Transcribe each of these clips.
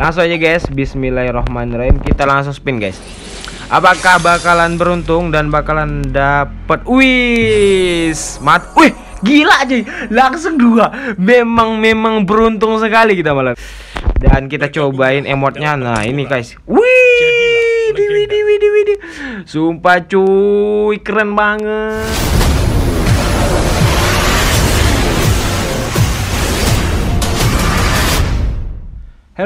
Langsung aja guys, bismillahirrahmanirrahim. Kita langsung spin guys. Apakah bakalan beruntung dan bakalan dapet wis mat wih gila aja langsung dua memang memang beruntung sekali kita malam dan kita cobain emotnya nah ini guys wih diwi diwi diwi sumpah cuy keren banget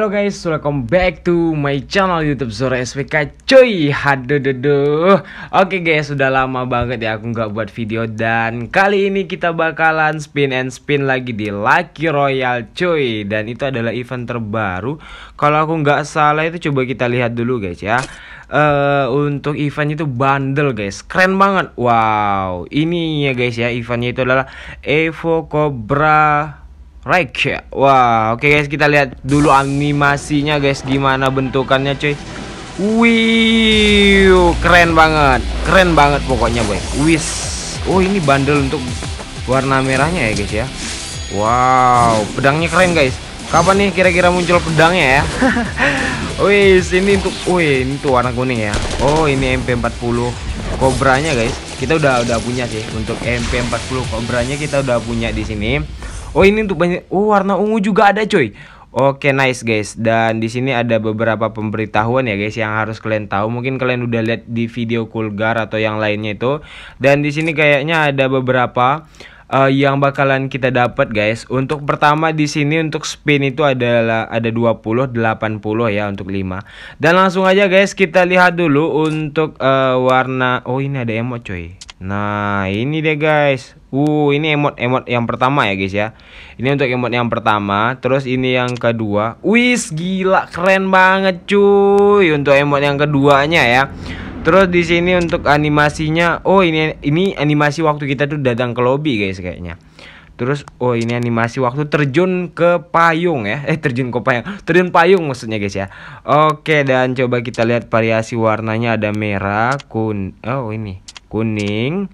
Halo guys, welcome back to my channel YouTube Zora SPK. Cuy, hadududuh. Oke guys, sudah lama banget ya aku nggak buat video dan kali ini kita bakalan spin and spin lagi di Lucky Royal, cuy. Dan itu adalah event terbaru. Kalau aku nggak salah itu coba kita lihat dulu guys ya. Uh, untuk event itu bundle guys, keren banget. Wow, ini ya guys ya eventnya itu adalah Evo Cobra Raikya Wah oke guys kita lihat dulu animasinya guys Gimana bentukannya cuy Wih Keren banget Keren banget pokoknya boy Wis Oh ini bandel untuk warna merahnya ya guys ya Wow pedangnya keren guys Kapan nih kira-kira muncul pedangnya ya Wis ini untuk Wih ini tuh warna kuning ya Oh ini MP40 kobranya guys kita udah udah punya sih untuk MP40 kobranya kita udah punya di sini Oh ini untuk banyak. Oh warna ungu juga ada coy. Oke okay, nice guys dan di sini ada beberapa pemberitahuan ya guys yang harus kalian tahu mungkin kalian udah lihat di video Kulgar atau yang lainnya itu dan di sini kayaknya ada beberapa uh, yang bakalan kita dapat guys untuk pertama di sini untuk spin itu adalah ada 20 80 ya untuk 5 dan langsung aja guys kita lihat dulu untuk uh, warna oh ini ada emot coy Nah ini deh guys Uh ini emot emot yang pertama ya guys ya Ini untuk emot yang pertama Terus ini yang kedua Wis gila keren banget cuy Untuk emot yang keduanya ya Terus di sini untuk animasinya Oh ini ini animasi waktu kita tuh datang ke lobby guys kayaknya Terus oh ini animasi waktu terjun ke payung ya. Eh terjun ke payung. Terjun payung maksudnya guys ya. Oke dan coba kita lihat variasi warnanya ada merah, kun. Oh ini kuning,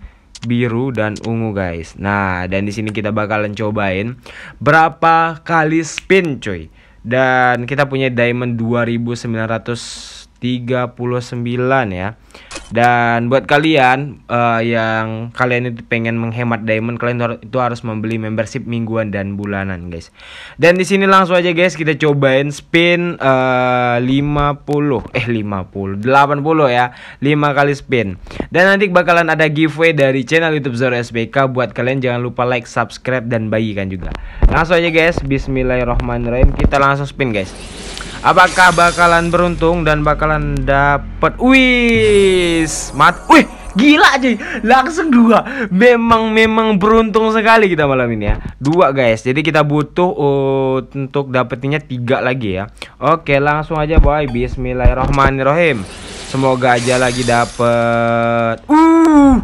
biru dan ungu guys. Nah, dan di sini kita bakalan cobain berapa kali spin cuy. Dan kita punya diamond 2939 ya. Dan buat kalian uh, yang kalian itu pengen menghemat diamond, kalian itu harus membeli membership mingguan dan bulanan, guys. Dan di sini langsung aja guys kita cobain spin uh, 50 eh 50 80 eh, ya. 5 kali spin. Dan nanti bakalan ada giveaway dari channel YouTube Zoro SBK buat kalian jangan lupa like, subscribe dan bagikan juga. Langsung aja guys, bismillahirrahmanirrahim kita langsung spin guys. Apakah bakalan beruntung dan bakalan dapet wis mat? Wih, gila cuy. Langsung dua. Memang memang beruntung sekali kita malam ini ya. Dua guys. Jadi kita butuh uh, untuk dapetinnya tiga lagi ya. Oke, langsung aja boy. Bismillahirrahmanirrahim. Semoga aja lagi dapet. Uh.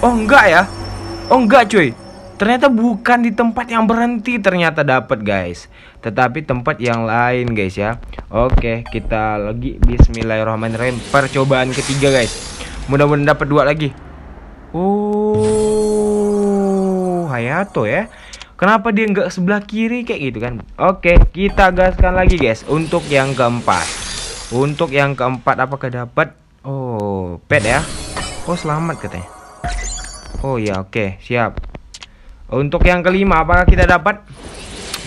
Oh enggak ya? Oh enggak cuy. Ternyata bukan di tempat yang berhenti ternyata dapat guys. Tetapi tempat yang lain guys ya. Oke, kita lagi bismillahirrahmanirrahim. Percobaan ketiga guys. Mudah-mudahan dapat dua lagi. Oh, Hayato ya. Kenapa dia nggak sebelah kiri kayak gitu kan? Oke, kita gaskan lagi guys untuk yang keempat. Untuk yang keempat apakah dapat? Oh, pet ya. Oh, selamat katanya. Oh ya, oke, siap. Untuk yang kelima apakah kita dapat?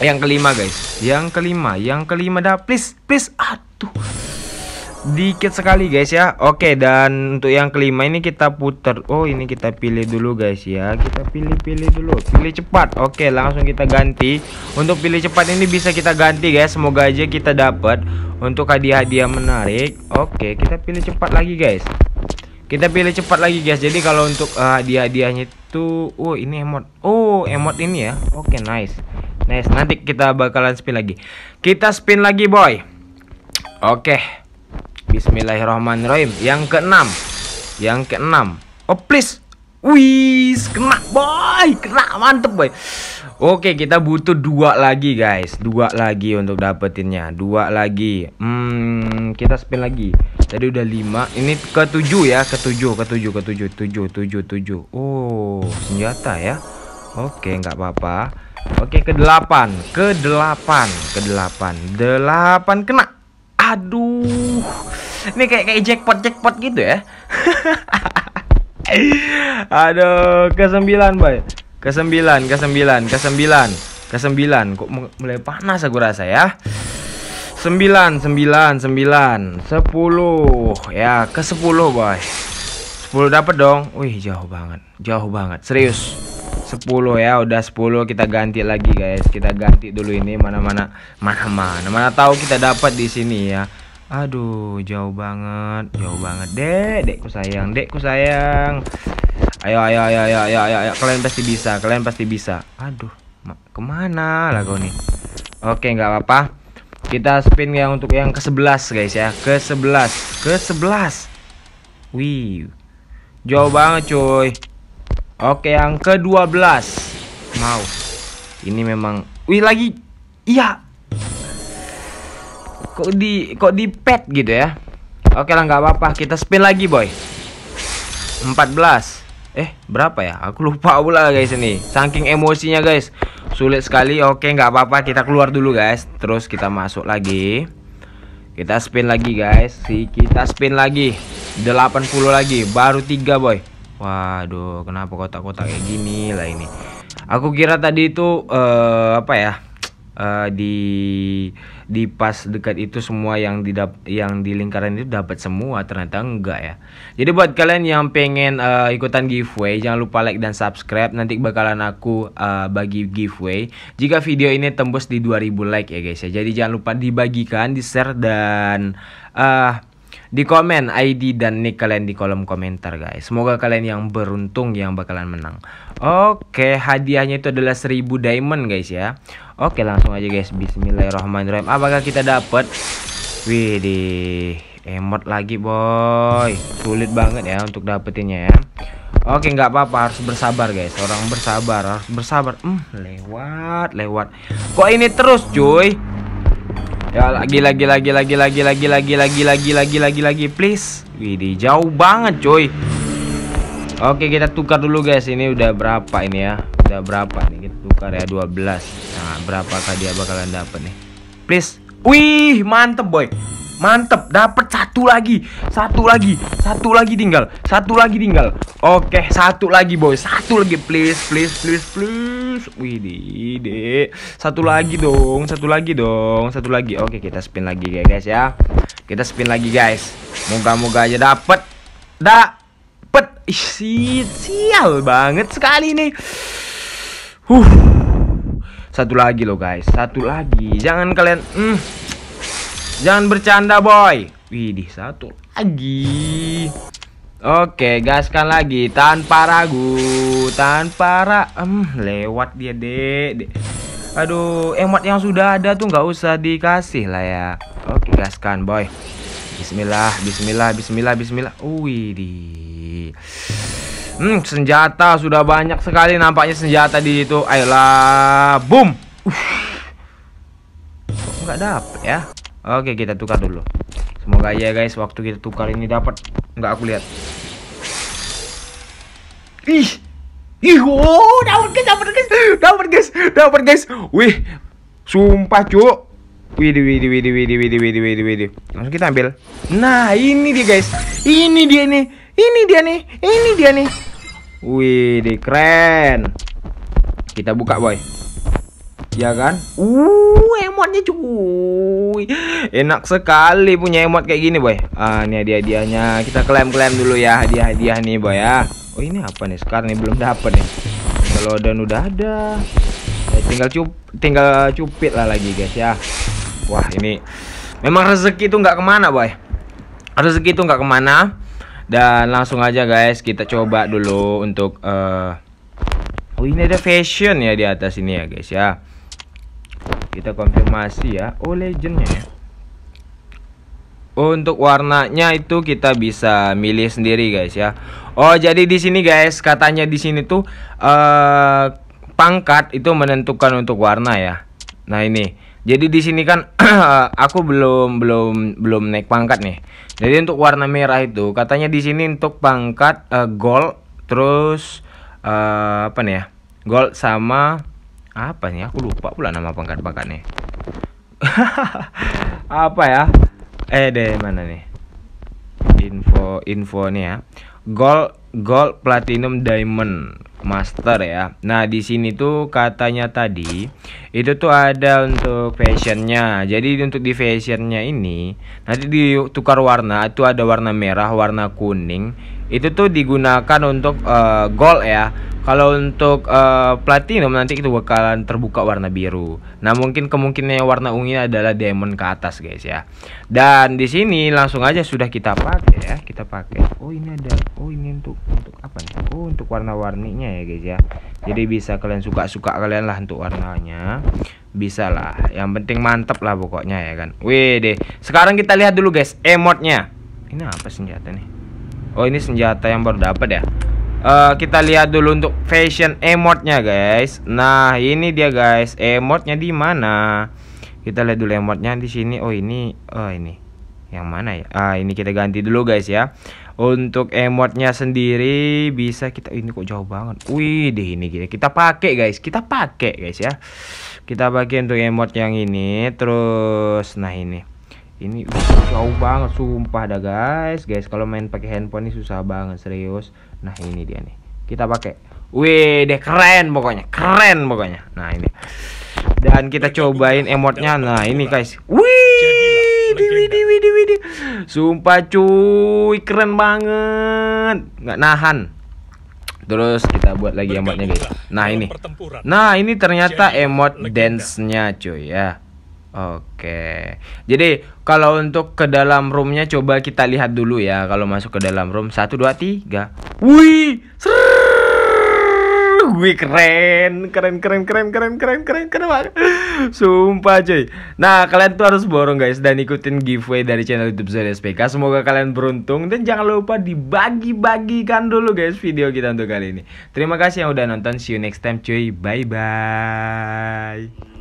Yang kelima guys, yang kelima, yang kelima dah please, please aduh. Dikit sekali guys ya. Oke, dan untuk yang kelima ini kita putar. Oh, ini kita pilih dulu guys ya. Kita pilih-pilih dulu, pilih cepat. Oke, langsung kita ganti. Untuk pilih cepat ini bisa kita ganti guys. Semoga aja kita dapat untuk hadiah-hadiah menarik. Oke, kita pilih cepat lagi guys. Kita pilih cepat lagi guys. Jadi kalau untuk uh, hadiah-hadiahnya itu oh ini emot. Oh, emot ini ya. Oke, okay, nice. Nice. Nanti kita bakalan spin lagi. Kita spin lagi, boy. Oke. Okay. Bismillahirrahmanirrahim. Yang keenam. Yang keenam. Oh, please. Wih, kena boy, kena mantep boy. Oke, kita butuh dua lagi guys, dua lagi untuk dapetinnya, dua lagi. Hmm, kita spin lagi. Tadi udah 5. Ini ke 7 ya, ke 7, ke 7, ke 7, 7, 7, 7. Oh, senjata ya. Oke, nggak apa-apa. Oke, ke 8. Ke 8, ke 8. 8 kena. Aduh. Ini kayak kayak jackpot jackpot gitu ya. Aduh, ke 9, boy Ke 9, ke 9, ke 9. Ke 9. Kok mulai panas aku rasa ya. 9 9 9 10 ya ke 10 boy 10 dapat dong wih jauh banget jauh banget serius 10 ya udah 10 kita ganti lagi guys kita ganti dulu ini mana-mana mana-mana mana tahu kita dapat di sini ya aduh jauh banget jauh banget dek dekku sayang dekku sayang ayo ayo ayo ayo ayo ayo, kalian pasti bisa kalian pasti bisa aduh kemana lagu kau nih oke nggak apa-apa kita spin yang untuk yang ke-11 guys ya. Ke-11. Ke-11. Wih. Jauh banget cuy. Oke, yang ke-12. Mau. Ini memang wih lagi. Iya. Kok di kok di pet gitu ya. Oke lah nggak apa-apa, kita spin lagi, boy. 14. Eh, berapa ya? Aku lupa pula guys ini. Saking emosinya, guys sulit sekali oke nggak apa-apa kita keluar dulu guys terus kita masuk lagi kita spin lagi guys si kita spin lagi 80 lagi baru tiga boy waduh kenapa kotak-kotak kayak gini lah ini aku kira tadi itu uh, apa ya Eh, di di pas dekat itu semua yang di yang di lingkaran itu dapat semua ternyata enggak ya jadi buat kalian yang pengen uh, ikutan giveaway jangan lupa like dan subscribe nanti bakalan aku uh, bagi giveaway jika video ini tembus di 2000 like ya guys ya jadi jangan lupa dibagikan di share dan uh, di komen ID dan nick kalian di kolom komentar guys. Semoga kalian yang beruntung yang bakalan menang. Oke, hadiahnya itu adalah 1000 diamond guys ya. Oke, langsung aja guys. Bismillahirrahmanirrahim. Apakah kita dapat? Wih, emot lagi boy. Sulit banget ya untuk dapetinnya ya. Oke nggak apa-apa harus bersabar guys orang bersabar harus bersabar hmm, lewat lewat kok ini terus cuy Ya lagi lagi lagi lagi lagi lagi lagi lagi lagi lagi lagi lagi please. Widih jauh banget coy. Oke kita tukar dulu guys ini udah berapa ini ya Udah berapa nih kita tukar ya 12 Nah berapakah dia bakalan dapat nih Please Wih mantep boy Mantep Dapat satu lagi Satu lagi Satu lagi tinggal Satu lagi tinggal Oke satu lagi boy Satu lagi please please please please Widih, Satu lagi dong, satu lagi dong, satu lagi. Oke, kita spin lagi ya guys ya. Kita spin lagi guys. Moga-moga aja dapet. Dapat. sial banget sekali nih. Huh. Satu lagi loh guys, satu lagi. Jangan kalian mm. Jangan bercanda boy. Widih, satu lagi. Oke, gaskan lagi tanpa ragu, tanpa ra um, lewat dia, deh. De. Aduh, emot yang sudah ada tuh nggak usah dikasih lah ya. Oke, gaskan, boy. Bismillah, bismillah, bismillah, bismillah. Wih, di. Hmm, senjata sudah banyak sekali nampaknya senjata di itu. Ayolah, boom. Nggak dapet ya. Oke, kita tukar dulu. Semoga ya guys, waktu kita tukar ini dapat Enggak aku lihat. Ih. Ih, oh, dapat guys, dapat guys. Dapat guys, dapat guys. Wih, sumpah, Cuk. Widi widi widi widi widi widi widi widi. Langsung kita ambil. Nah, ini dia guys. Ini dia nih. Ini dia nih. Ini dia nih. Wih, keren. Kita buka, boy ya kan uh emotnya cuy enak sekali punya emot kayak gini boy ah ini hadiah hadiahnya kita klaim klaim dulu ya hadiah hadiah nih boy ya oh ini apa nih sekarang nih belum dapat nih kalau dan udah ada ya, tinggal cup tinggal cupit lah lagi guys ya wah ini memang rezeki itu nggak kemana boy rezeki itu nggak kemana dan langsung aja guys kita coba dulu untuk uh, oh ini ada fashion ya di atas ini ya guys ya kita konfirmasi ya oh legendnya ya untuk warnanya itu kita bisa milih sendiri guys ya. Oh jadi di sini guys katanya di sini tuh uh, pangkat itu menentukan untuk warna ya. Nah ini jadi di sini kan aku belum belum belum naik pangkat nih. Jadi untuk warna merah itu katanya di sini untuk pangkat uh, gold terus uh, apa nih ya gold sama apa nih aku lupa pula nama pangkat nih. apa ya eh deh mana nih info info nih ya gold gold platinum diamond master ya nah di sini tuh katanya tadi itu tuh ada untuk fashionnya jadi untuk di fashionnya ini nanti ditukar warna itu ada warna merah warna kuning itu tuh digunakan untuk uh, gold ya kalau untuk uh, platinum nanti itu bakalan terbuka warna biru nah mungkin kemungkinannya warna ungu adalah diamond ke atas guys ya dan di sini langsung aja sudah kita pakai ya kita pakai oh ini ada oh ini untuk untuk apa nih oh untuk warna-warninya ya guys ya jadi bisa kalian suka-suka kalian lah untuk warnanya bisa lah yang penting mantep lah pokoknya ya kan wih deh sekarang kita lihat dulu guys emotnya ini apa senjata nih Oh ini senjata yang baru dapat ya uh, Kita lihat dulu untuk fashion emotnya guys Nah ini dia guys emotnya di mana? Kita lihat dulu emotnya di sini. Oh ini, oh ini. Yang mana ya? Ah ini kita ganti dulu guys ya. Untuk emotnya sendiri bisa kita ini kok jauh banget. Wih deh ini kita kita pakai guys. Kita pakai guys ya. Kita bagi untuk emot yang ini. Terus nah ini ini jauh banget sumpah dah guys guys kalau main pakai handphone ini susah banget serius nah ini dia nih kita pakai wih deh keren pokoknya keren pokoknya nah ini dan kita cobain emotnya nah ini guys wih diwi diwi diwi di. sumpah cuy keren banget nggak nahan Terus kita buat lagi emotnya guys. Nah ini. Nah ini ternyata emot dance-nya cuy ya. Oke. Jadi kalau untuk ke dalam roomnya coba kita lihat dulu ya. Kalau masuk ke dalam room satu dua tiga. Wih, serrrr. wih keren, keren, keren, keren, keren, keren, keren, keren banget. Sumpah cuy. Nah kalian tuh harus borong guys dan ikutin giveaway dari channel YouTube Zone SPK. Semoga kalian beruntung dan jangan lupa dibagi-bagikan dulu guys video kita untuk kali ini. Terima kasih yang udah nonton. See you next time cuy. Bye bye.